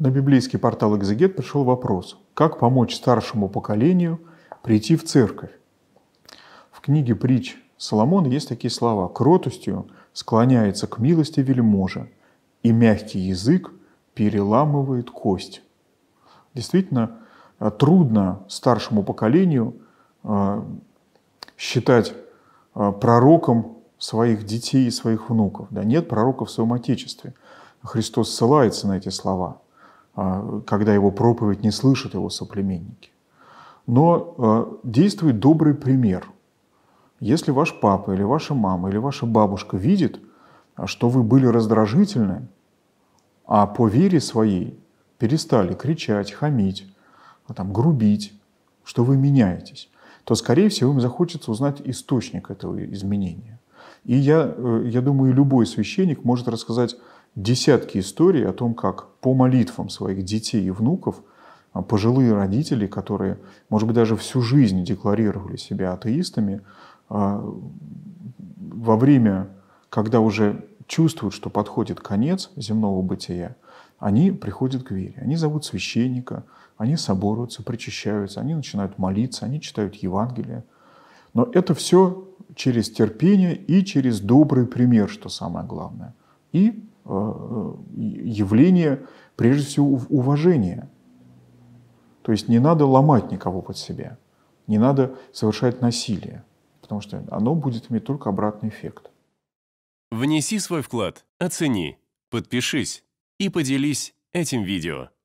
На библейский портал «Экзегет» пришел вопрос, как помочь старшему поколению прийти в церковь. В книге «Притч Соломон» есть такие слова «кротостью склоняется к милости вельможа, и мягкий язык переламывает кость». Действительно, э, трудно старшему поколению э, считать э, пророком своих детей и своих внуков. Да нет пророков в своем Отечестве. Христос ссылается на эти слова. А, когда его проповедь не слышат его соплеменники. Но а, действует добрый пример. Если ваш папа или ваша мама или ваша бабушка видит, что вы были раздражительны, а по вере своей перестали кричать, хамить, а там, грубить, что вы меняетесь, то, скорее всего, им захочется узнать источник этого изменения. И я, э, я думаю, любой священник может рассказать десятки историй о том, как по молитвам своих детей и внуков а, пожилые родители, которые, может быть, даже всю жизнь декларировали себя атеистами, а, во время, когда уже чувствуют, что подходит конец земного бытия, они приходят к вере. Они зовут священника, они соборуются, причащаются, они начинают молиться, они читают Евангелие. Но это все через терпение и через добрый пример, что самое главное. И Э, явление, прежде всего, уважения. То есть не надо ломать никого под себя, не надо совершать насилие, потому что оно будет иметь только обратный эффект. Внеси свой вклад, оцени, подпишись и поделись этим видео.